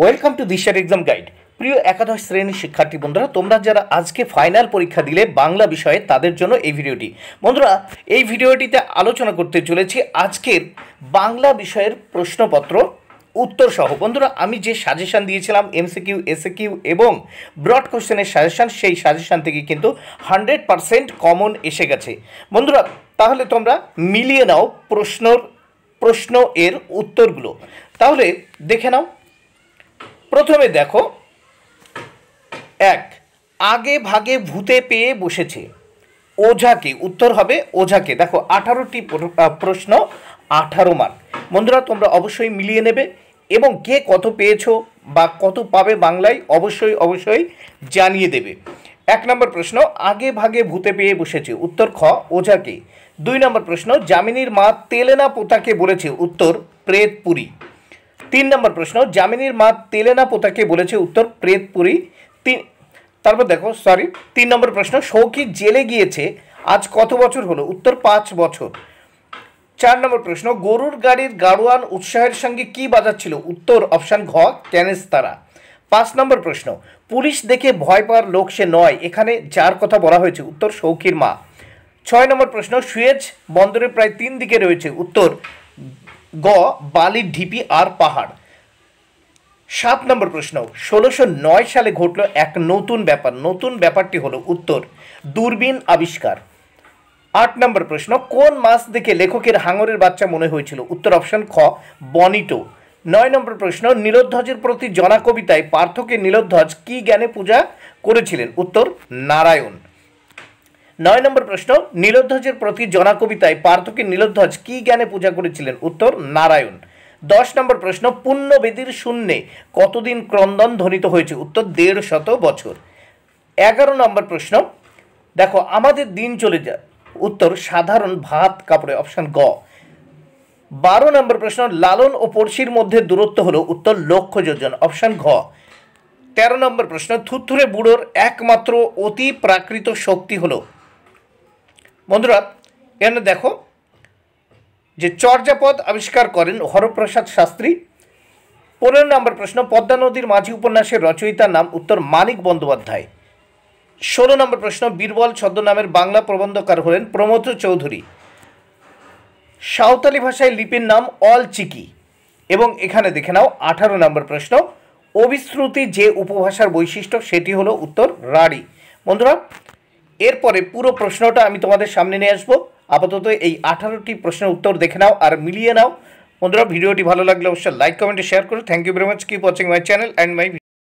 welcome to দিশার exam guide প্রিয় একাদশ শ্রেণীর শিক্ষার্থী বন্ধুরা তোমরা যারা আজকে ফাইনাল পরীক্ষা দিলে বাংলা বিষয়ে তাদের জন্য এই ভিডিওটি বন্ধুরা এই ভিডিওটিতে আলোচনা করতে চলেছি আজকের বাংলা বিষয়ের প্রশ্নপত্র উত্তর সহ বন্ধুরা আমি যে সাজেশান দিয়েছিলাম এমসিকিউ এসএকিউ এবং ব্রড কোশ্চেনের সাজেশান সেই সাজেশান থেকে কিন্তু হান্ড্রেড পারসেন্ট কমন এসে গেছে বন্ধুরা তাহলে তোমরা মিলিয়ে নাও প্রশ্নর প্রশ্ন এর উত্তরগুলো তাহলে দেখে নাও প্রথমে দেখো এক আগে ভাগে ভূতে পেয়ে বসেছে ওঝাকে উত্তর হবে ওঝাকে দেখো আঠারোটি প্রশ্ন আঠারো মার্ক বন্ধুরা তোমরা অবশ্যই মিলিয়ে নেবে এবং কে কত পেয়েছো বা কত পাবে বাংলায় অবশ্যই অবশ্যই জানিয়ে দেবে এক নম্বর প্রশ্ন আগে ভাগে ভূতে পেয়ে বসেছে উত্তর খ ওঝাকে দুই নম্বর প্রশ্ন যামিনীর মা তেলেনা পোতাকে বলেছে উত্তর প্রেতপুরী তিন নম্বর প্রশ্ন যামিনীর মা তেলেনা পোতাকে বলেছে উত্তর প্রেতপুরি তিন তারপর দেখো সরি তিন নম্বর প্রশ্ন সৌখী জেলে গিয়েছে আজ কত বছর হলো উত্তর পাঁচ বছর চার নম্বর প্রশ্ন গরুর গাড়ির গাড়োয়ান উৎসাহের সঙ্গে কি বাজাচ্ছিল উত্তর অপশান ঘ ক্যানেস্তারা পাঁচ নম্বর প্রশ্ন পুলিশ দেখে ভয় পাওয়ার লোক সে নয় এখানে যার কথা বলা হয়েছে উত্তর সৌখীর মা ছয় নম্বর প্রশ্ন সুয়েজ বন্দরে প্রায় তিন দিকে রয়েছে উত্তর গ বালির ঢিপি আর পাহাড় সাত নম্বর প্রশ্ন ষোলোশো নয় সালে ঘটল এক নতুন ব্যাপার নতুন ব্যাপারটি হলো উত্তর দূরবীন আবিষ্কার আট নম্বর প্রশ্ন কোন মাস দেখে লেখকের হাঙরের বাচ্চা মনে হয়েছিল উত্তর অপশন খ বনিটো নয় নম্বর প্রশ্ন নীলোধ্বজের প্রতি জনা কবিতায় পার্থকে নীলোধ্বজ কী জ্ঞানে পূজা করেছিলেন উত্তর নারায়ণ নয় নম্বর প্রশ্ন নীলধ্বজের প্রতি জনা কবিতায় পার্থকে নীলধ্বজ কি জ্ঞানে পূজা করেছিলেন উত্তর নারায়ণ দশ নম্বর প্রশ্ন পুণ্যবেদীর শূন্যে কতদিন ক্রন্দন ধ্বনিত হয়েছে উত্তর দেড় শত বছর এগারো নম্বর প্রশ্ন দেখো আমাদের দিন চলে যায় উত্তর সাধারণ ভাত কাপড়ে অপশান গ বারো নম্বর প্রশ্ন লালন ও পড়শির মধ্যে দূরত্ব হল উত্তর লক্ষ্য যোজন অপশান ঘ তেরো নম্বর প্রশ্ন থুথুরে বুড়োর একমাত্র অতি প্রাকৃত শক্তি হলো বন্ধুরা এখানে দেখো যে চর্যাপদ আবিষ্কার করেন হরপ্রসাদ শাস্ত্রী পনেরো নম্বর প্রশ্ন পদ্মা নদীর মাঝি উপন্যাসের রচয়িতার নাম উত্তর মানিক বন্দ্যোপাধ্যায় ষোলো নম্বর প্রশ্ন বীরবল ছদ্মনামের বাংলা প্রবন্ধকার হলেন প্রমথ চৌধুরী সাঁওতালি ভাষায় লিপির নাম অল চিকি এবং এখানে দেখে নাও আঠারো নম্বর প্রশ্ন অবিশ্রুতি যে উপভাষার বৈশিষ্ট্য সেটি হলো উত্তর রাড়ি বন্ধুরা এরপরে পুরো প্রশ্নটা আমি তোমাদের সামনে নিয়ে আসবো আপাতত এই আঠারোটি প্রশ্নের উত্তর দেখে নাও আর মিলিয়ে নাও বন্ধুরা ভিডিওটি ভালো লাগলে অবশ্যই লাইক কমেন্ট শেয়ার করো thank you very much keep watching my channel and my